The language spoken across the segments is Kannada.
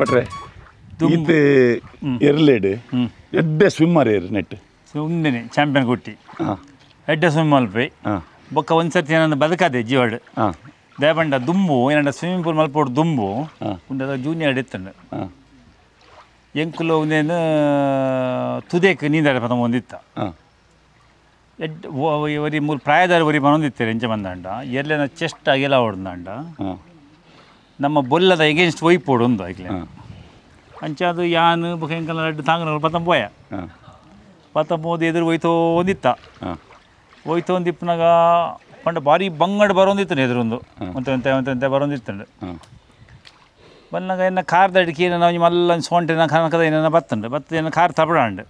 பட்ரே ಇದು எர்லேடு ಎಡ್ಡೆ ಸ್ವಿಮ್ಮರ್ ಏರ್ ನೆಟ್ ಸುಂದನೆ ಚಾಂಪಿಯನ್ ಕೊಟ್ಟಿ ಎಡ್ಡೆ ಸ್ವಿಮ್ ಮಲ್ಪೆ ಬೊಕ್ಕ ಒಂದು ಸರ್ತಿ ಏನಂದ ಬದುಕಾದೆ ಜೀವಾಡ್ ದೇವಂಡ ದುಂಬು ಏನಂಡ ಸ್ವಿಮ್ಮಿಂಗ್ ಪೂಲ್ ಮಲ್ಪೋಡು ದುಂಬು ಉಂಡದ ಜೂನಿಯರ್ ಎತ್ತಂಡು ಎಂಕುಲು ಒಂದೇನು ತುದೇಕ್ ನೀಂದಾಡ ಪದ ಒಂದಿತ್ತ ಎಡ್ ಒರಿ ಮೂರು ಪ್ರಾಯದಾರಿ ಒರಿ ಬಂದಿತ್ತೆ ಎಂಚ ಬಂದಾಂಡ ಎಲ್ಲೇನ ಚೆಸ್ಟ್ ಆಗಿಲ್ಲ ಹೊಡೆದಂಡ ನಮ್ಮ ಬೊಲ್ಲದ ಎಗೇನ್ಸ್ಟ್ ಒಯ್ ಪೋಡು ಉಂದು ಅದು ಅಂಚ ಅದು ಯಾನ್ ಬುಕೆಂಕಲ ರಡ್ಡು ತಾಂಗನ ಪತಂ ಪೋಯ ಪತಂ ಪೋದು ಎದುರು ಒಯ್ತೋಂದಿತ್ತ ಇಪ್ಪನಾಗ ಪಂಡ ಭಾರಿ ಬಂಗಡ ಬರೋಂದಿತ್ತನೆ ಎದುರೊಂದು ಒಂದು ಒಂತೆ ಒಂತೆ ಒಂತೆ ಬರೋಂದಿತ್ತಂಡು ಬಂದಾಗ ಏನೋ ಕಾರ್ ದಡಿಕೆ ನಾವು ಮಲ್ಲ ಸೋಂಟೆನ ಕನಕದ ಏನೋ ಬತ್ತಂಡು ಬತ್ತ ಏನೋ ಕಾರ್ ತಬಡಂಡು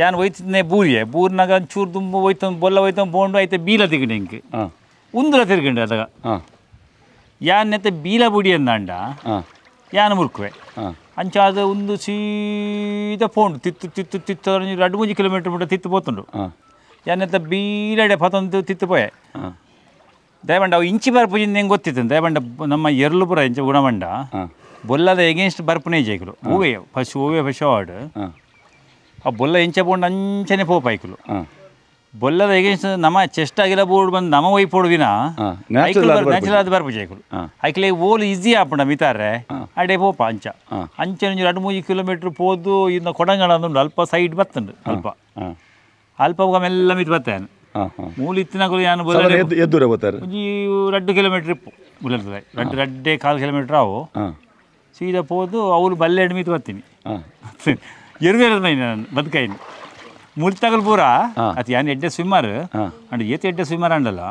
ಯಾನ್ ಒಯ್ತಿದ್ನೆ ಬೂರಿಯ ಬೂರ್ನಾಗ ಚೂರು ತುಂಬ ಒಯ್ತು ಬೊಲ್ಲ ಒಯ್ತು ಬೋಂಡು ಐತೆ ಬೀಲ ತಿರ್ಗಂಡು ಹಿಂಗೆ ಉಂದುಲ ಅದಗ ಅದಾಗ ಯಾನ್ ನೆತ್ತ ಬೀಲ ಬುಡಿ ಅಂದಾಂಡ ಯಾನ್ ಮುರ್ಕುವೆ ಅಂಚಾದ ಒಂದು ಸೀದ ಪೋಂಡು ತಿತ್ತು ತಿತ್ತು ತಿತ್ತು ಎರಡು ಮೂಜಿ ಕಿಲೋಮೀಟರ್ ಮುಟ್ಟ ತಿತ್ತು ಪೋತುಂಡು ಯಾನೆತ್ತ ಬೀಲಡೆ ಪತಂದು ತಿತ್ತು ಪೋಯೆ ದಯಮಂಡ ಅವು ಇಂಚಿ ಬರ್ಪು ಹೆಂಗೆ ಗೊತ್ತಿತ್ತು ದಯಮಂಡ ನಮ್ಮ ಪುರ ಇಂಚ ಗುಣಮಂಡ ಬೊಲ್ಲದ ಎಗೇನ್ಸ್ಟ್ ಬರ್ಪುನೇ ಜೈಕಲು ಹೂವೆ ಫಸ್ಟ್ ಹೂವೆ ಫಸ್ಟ್ ಅವಾರ್ಡ್ ಆ ಬೊಲ್ಲ ಇಂಚ ಪೋಂಡ ಅಂಚನೆ ಪೋಪಾಯ್ಕಲು ಬೊಲ್ಲದ ಎಗೇನ್ಸ್ಟ್ ನಮ್ಮ ಚೆಸ್ಟ್ ಆಗಿಲ್ಲ ಬೋರ್ಡ್ ಬಂದು ನಮ್ಮ ವೈ ಪೋಡ್ವಿನ ನ್ಯಾಚುರಲ್ ಆದ ಬರ್ಪು ಜೈಕುಲು ಐಕ್ಲೆ ಓಲ್ ಈಸಿ ಆಪಣ ಮಿತಾರೆ ಅಡೆ ಪೋಪ ಅಂಚ ಅಂಚೆ ಒಂದು ಎರಡು ಮೂರು ಕಿಲೋಮೀಟರ್ ಪೋದು ಇನ್ನು ಕೊಡಂಗಣ ಅಂದ್ರೆ ಅಲ್ಪ ಸೈಡ್ ಬತ್ತುಂಡು ಅಲ್ಪ ಅಲ್ಪ ಮೆಲ್ಲ ಮಿತ್ ಬತ್ತೇನೆ ಮೂಲ ಇತ್ತಿನ ಯಾನು ಎದ್ದುರ ಬರ್ತಾರೆ ರಡ್ಡು ಕಿಲೋಮೀಟರ್ ಇಪ್ಪು ಬುಲ್ಲರ್ತದೆ ರಡ್ಡು ರಡ್ಡೆ ಕಾಲು ಕಿಲೋಮೀಟರ್ ಅವು ಸೀದಾ ಪೋದು ಅವ್ರು ಬಲ್ಲೆ ಮಿತ್ ಬತ್ತೀನಿ ಇರುವೆ ನಾನು ಬದುಕೈನಿ ಮುಲ್ತಗಲ್ ಪೂರ ಅತ್ ಯಾನ್ ಎಡ್ಡೆ ಸ್ವಿಮ್ಮರ್ ಅಂಡ್ ಏತ್ ಎಡ್ಡೆ ಸ್ವಿಮ್ಮರ್ ಅಂಡಲ್ಲ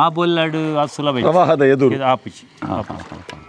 ಆ ಬೊಲ್ಲಾಡು ಆ ಸುಲಭ ಪ್ರವಾಹದ ಎದುರು ಆ ಪಿಚ್